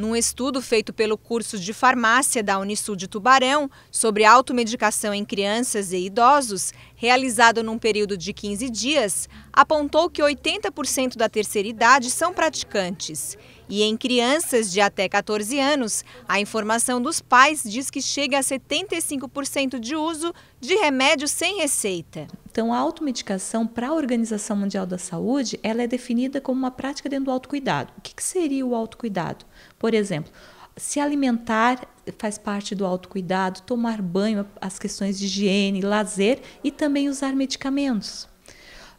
Num estudo feito pelo curso de farmácia da Unisul de Tubarão sobre automedicação em crianças e idosos, realizado num período de 15 dias, apontou que 80% da terceira idade são praticantes. E em crianças de até 14 anos, a informação dos pais diz que chega a 75% de uso de remédios sem receita. Então, a automedicação para a Organização Mundial da Saúde, ela é definida como uma prática dentro do autocuidado. O que, que seria o autocuidado? Por exemplo, se alimentar faz parte do autocuidado, tomar banho, as questões de higiene, lazer e também usar medicamentos.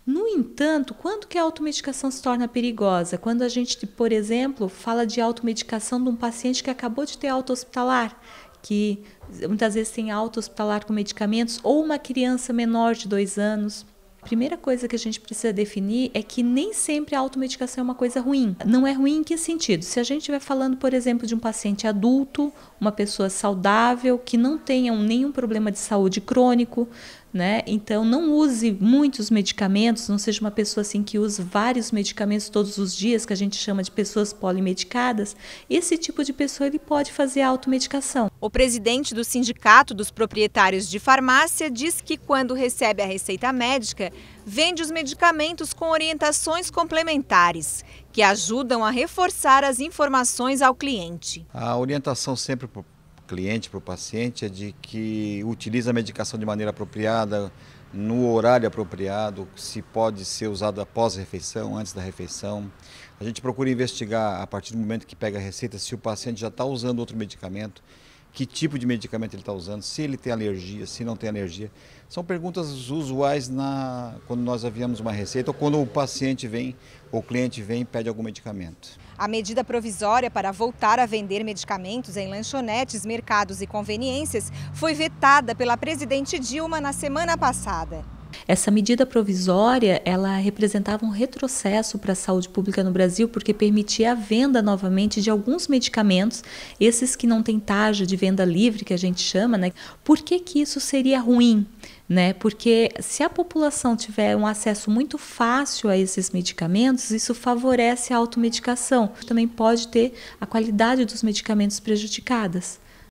No entanto, quando que a automedicação se torna perigosa? Quando a gente, por exemplo, fala de automedicação de um paciente que acabou de ter alta hospitalar, que muitas vezes tem alta hospitalar com medicamentos, ou uma criança menor de dois anos, Primeira coisa que a gente precisa definir é que nem sempre a automedicação é uma coisa ruim. Não é ruim em que sentido? Se a gente estiver falando, por exemplo, de um paciente adulto, uma pessoa saudável, que não tenha nenhum problema de saúde crônico, né? Então não use muitos medicamentos, não seja uma pessoa assim que use vários medicamentos todos os dias, que a gente chama de pessoas polimedicadas. Esse tipo de pessoa ele pode fazer automedicação. O presidente do Sindicato dos Proprietários de Farmácia diz que quando recebe a receita médica, vende os medicamentos com orientações complementares, que ajudam a reforçar as informações ao cliente. A orientação sempre cliente, para o paciente, é de que utiliza a medicação de maneira apropriada, no horário apropriado, se pode ser usada após a refeição, antes da refeição. A gente procura investigar a partir do momento que pega a receita se o paciente já está usando outro medicamento que tipo de medicamento ele está usando, se ele tem alergia, se não tem alergia. São perguntas usuais na, quando nós aviamos uma receita ou quando o paciente vem, o cliente vem e pede algum medicamento. A medida provisória para voltar a vender medicamentos em lanchonetes, mercados e conveniências foi vetada pela presidente Dilma na semana passada. Essa medida provisória, ela representava um retrocesso para a saúde pública no Brasil, porque permitia a venda novamente de alguns medicamentos, esses que não têm taxa de venda livre, que a gente chama, né? Por que que isso seria ruim? Né? Porque se a população tiver um acesso muito fácil a esses medicamentos, isso favorece a automedicação. Também pode ter a qualidade dos medicamentos prejudicadas.